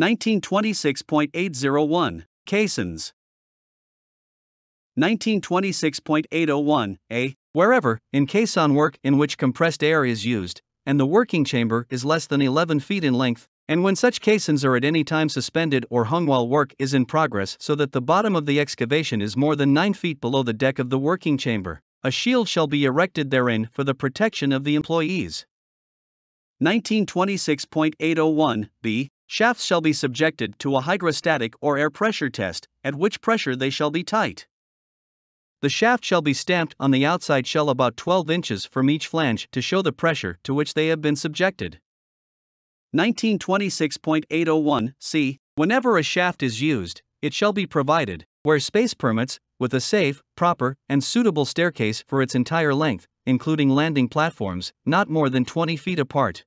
1926.801, Caissons. 1926.801, A. Wherever, in caisson work in which compressed air is used, and the working chamber is less than 11 feet in length, and when such caissons are at any time suspended or hung while work is in progress so that the bottom of the excavation is more than 9 feet below the deck of the working chamber, a shield shall be erected therein for the protection of the employees. 1926.801 b. Shafts shall be subjected to a hydrostatic or air pressure test, at which pressure they shall be tight. The shaft shall be stamped on the outside shell about 12 inches from each flange to show the pressure to which they have been subjected. 1926.801 C. Whenever a shaft is used, it shall be provided, where space permits, with a safe, proper, and suitable staircase for its entire length, including landing platforms, not more than 20 feet apart.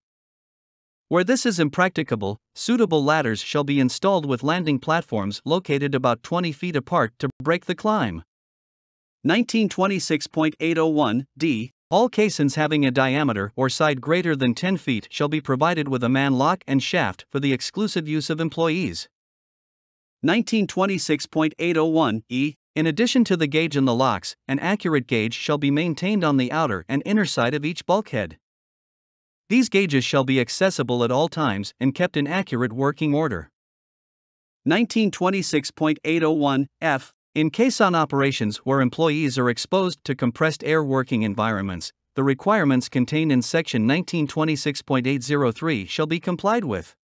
Where this is impracticable, suitable ladders shall be installed with landing platforms located about 20 feet apart to break the climb. 1926.801 D. All caissons having a diameter or side greater than 10 feet shall be provided with a man lock and shaft for the exclusive use of employees. 1926.801 E. In addition to the gauge and the locks, an accurate gauge shall be maintained on the outer and inner side of each bulkhead. These gauges shall be accessible at all times and kept in accurate working order. 1926.801 F. In caisson operations where employees are exposed to compressed air working environments, the requirements contained in Section 1926.803 shall be complied with.